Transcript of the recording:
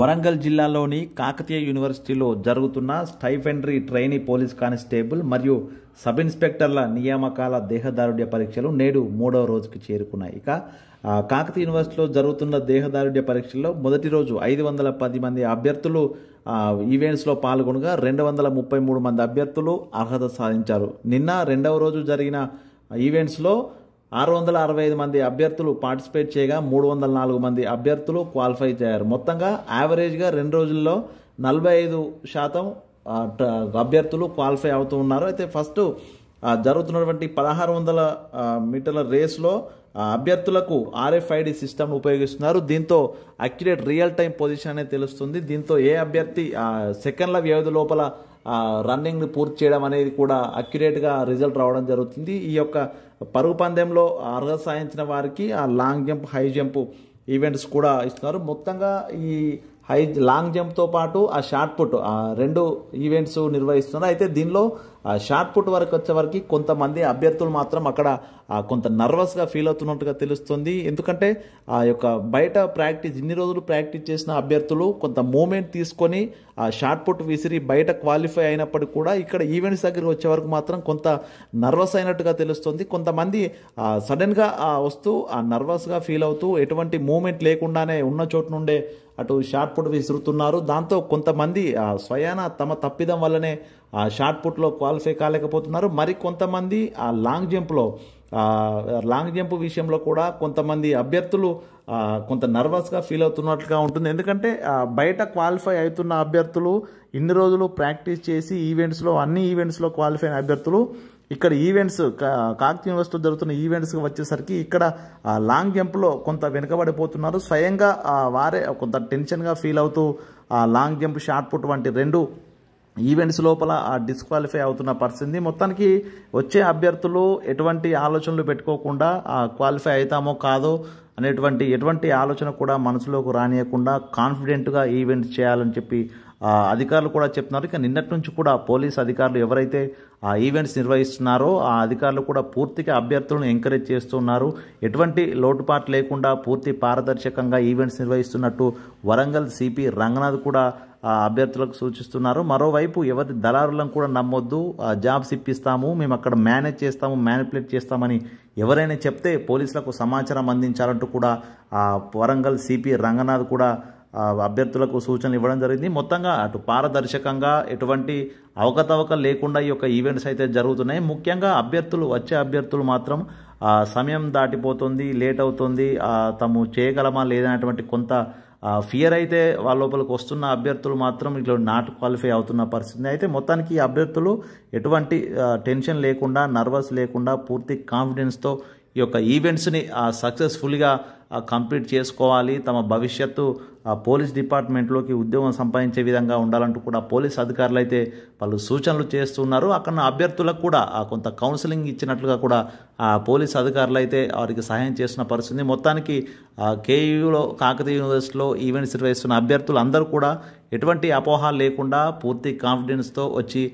వరంగల్ జిల్లాలోని కాకతీయ యూనివర్సిటీలో జరుగుతున్న స్టైఫెండరీ ట్రైనీ పోలీస్ కానిస్టేబుల్ మరియు సబ్ ఇన్స్పెక్టర్ల నియామకాల దేహదారుడ్య పరీక్షలు నేడు మూడవ రోజుకి చేరుకున్నాయి ఇక కాకతీయ యూనివర్సిటీలో జరుగుతున్న దేహదారుడ్య పరీక్షల్లో మొదటి రోజు ఐదు వందల పది మంది అభ్యర్థులు ఈవెంట్స్లో పాల్గొనగా రెండు వందల ముప్పై మూడు మంది అభ్యర్థులు అర్హత సాధించారు నిన్న రెండవ రోజు జరిగిన ఈవెంట్స్లో ఆరు వందల అరవై ఐదు మంది అభ్యర్థులు పార్టిసిపేట్ చేయగా మూడు వందల నాలుగు మంది అభ్యర్థులు క్వాలిఫై చేయారు మొత్తంగా యావరేజ్గా రెండు రోజుల్లో నలభై ఐదు శాతం అభ్యర్థులు క్వాలిఫై అవుతూ ఉన్నారు అయితే ఫస్ట్ జరుగుతున్నటువంటి పదహారు వందల మీటర్ల రేస్లో అభ్యర్థులకు ఆర్ఎఫ్ఐడి సిస్టమ్ ఉపయోగిస్తున్నారు దీంతో అక్యురేట్ రియల్ టైం పొజిషన్ అనేది తెలుస్తుంది దీంతో ఏ అభ్యర్థి సెకండ్ల వ్యవధి లోపల రన్నింగ్ని పూర్తి చేయడం అనేది కూడా అక్యురేట్గా రిజల్ట్ రావడం జరుగుతుంది ఈ యొక్క పరుగు పందెంలో అర్హత సాధించిన వారికి ఆ long jump high jump events కూడా ఇస్తున్నారు మొత్తంగా ఈ హై లాంగ్ జంప్తో పాటు ఆ షార్ట్ పుట్ ఆ రెండు ఈవెంట్స్ నిర్వహిస్తున్నారు అయితే దీనిలో ఆ షార్ట్ పుట్ వరకు వచ్చేవరకు కొంతమంది అభ్యర్థులు మాత్రం అక్కడ కొంత నర్వస్గా ఫీల్ అవుతున్నట్టుగా తెలుస్తుంది ఎందుకంటే ఆ యొక్క బయట ప్రాక్టీస్ ఇన్ని రోజులు ప్రాక్టీస్ చేసిన అభ్యర్థులు కొంత మూమెంట్ తీసుకొని ఆ షార్ట్ పుట్ విసిరి బయట క్వాలిఫై అయినప్పటికీ కూడా ఇక్కడ ఈవెంట్స్ దగ్గరికి వచ్చే వరకు మాత్రం కొంత నర్వస్ అయినట్టుగా తెలుస్తుంది కొంతమంది సడన్గా వస్తూ ఆ నర్వస్గా ఫీల్ అవుతూ ఎటువంటి మూమెంట్ లేకుండానే ఉన్న చోటు నుండే అటు షార్ట్ పుట్ విసురుతున్నారు దాంతో కొంతమంది స్వయాన తమ తప్పిదం వల్లనే ఆ షార్ట్ పుట్లో క్వాలిఫై క్వాలిఫై కాలేకపోతున్నారు మరి కొంతమంది ఆ లాంగ్ జంప్లో లాంగ్ జంప్ విషయంలో కూడా కొంతమంది అభ్యర్థులు కొంత నర్వస్గా ఫీల్ అవుతున్నట్లుగా ఉంటుంది ఎందుకంటే బయట క్వాలిఫై అవుతున్న అభ్యర్థులు ఇన్ని రోజులు ప్రాక్టీస్ చేసి ఈవెంట్స్లో అన్ని ఈవెంట్స్లో క్వాలిఫై అయిన అభ్యర్థులు ఇక్కడ ఈవెంట్స్ కాకతీయ యూనివర్సిటీలో జరుగుతున్న ఈవెంట్స్కి వచ్చేసరికి ఇక్కడ లాంగ్ జంప్లో కొంత వెనుకబడిపోతున్నారు స్వయంగా వారే కొంత టెన్షన్గా ఫీల్ అవుతూ లాంగ్ జంప్ షార్ట్ పుట్ వంటి రెండు ఈవెంట్స్ లోపల ఆ డిస్క్వాలిఫై అవుతున్న పరిస్థితి మొత్తానికి వచ్చే అభ్యర్థులు ఎటువంటి ఆలోచనలు పెట్టుకోకుండా ఆ క్వాలిఫై అవుతామో కాదో అనేటువంటి ఎటువంటి ఆలోచన కూడా మనసులోకి రానియకుండా కాన్ఫిడెంట్గా ఈవెంట్స్ చేయాలని చెప్పి అధికారులు కూడా చెప్తున్నారు ఇక నిన్నటి నుంచి కూడా పోలీస్ అధికారులు ఎవరైతే ఆ ఈవెంట్స్ నిర్వహిస్తున్నారో ఆ అధికారులు కూడా పూర్తిగా అభ్యర్థులను ఎంకరేజ్ చేస్తున్నారు ఎటువంటి లోటుపాటు లేకుండా పూర్తి పారదర్శకంగా ఈవెంట్స్ నిర్వహిస్తున్నట్టు వరంగల్ సిపి రంగనాథ్ కూడా అభ్యర్థులకు సూచిస్తున్నారు మరోవైపు ఎవరి దళారులను కూడా నమ్మొద్దు జాబ్స్ ఇప్పిస్తాము మేము అక్కడ మేనేజ్ చేస్తాము మ్యానిపులేట్ చేస్తామని ఎవరైనా చెప్తే పోలీసులకు సమాచారం అందించాలంటూ కూడా వరంగల్ సిపి రంగనాథ్ కూడా అభ్యర్థులకు సూచనలు ఇవ్వడం జరిగింది మొత్తంగా అటు పారదర్శకంగా ఎటువంటి అవకతవక లేకుండా ఈ యొక్క ఈవెంట్స్ అయితే జరుగుతున్నాయి ముఖ్యంగా అభ్యర్థులు వచ్చే అభ్యర్థులు మాత్రం సమయం దాటిపోతుంది లేట్ అవుతుంది తాము చేయగలమా లేదనేటువంటి కొంత ఫియర్ అయితే వాళ్ళ లోపలికి వస్తున్న అభ్యర్థులు మాత్రం ఇట్లా నాట్ క్వాలిఫై అవుతున్న పరిస్థితి అయితే మొత్తానికి అభ్యర్థులు ఎటువంటి టెన్షన్ లేకుండా నర్వస్ లేకుండా పూర్తి కాన్ఫిడెన్స్తో ఈ యొక్క ఈవెంట్స్ని సక్సెస్ఫుల్గా కంప్లీట్ చేసుకోవాలి తమ భవిష్యత్తు పోలీస్ డిపార్ట్మెంట్లోకి ఉద్యోగం సంపాదించే విధంగా ఉండాలంటూ కూడా పోలీస్ అధికారులు అయితే పలు సూచనలు చేస్తున్నారు అక్కడ అభ్యర్థులకు కూడా కొంత కౌన్సిలింగ్ ఇచ్చినట్లుగా కూడా పోలీస్ అధికారులు అయితే వారికి సహాయం చేస్తున్న పరిస్థితి మొత్తానికి కేయూలో కాకతీయ యూనివర్సిటీలో ఈవెంట్స్ నిర్వహిస్తున్న అభ్యర్థులు అందరూ కూడా ఎటువంటి అపోహ లేకుండా పూర్తి కాన్ఫిడెన్స్తో వచ్చి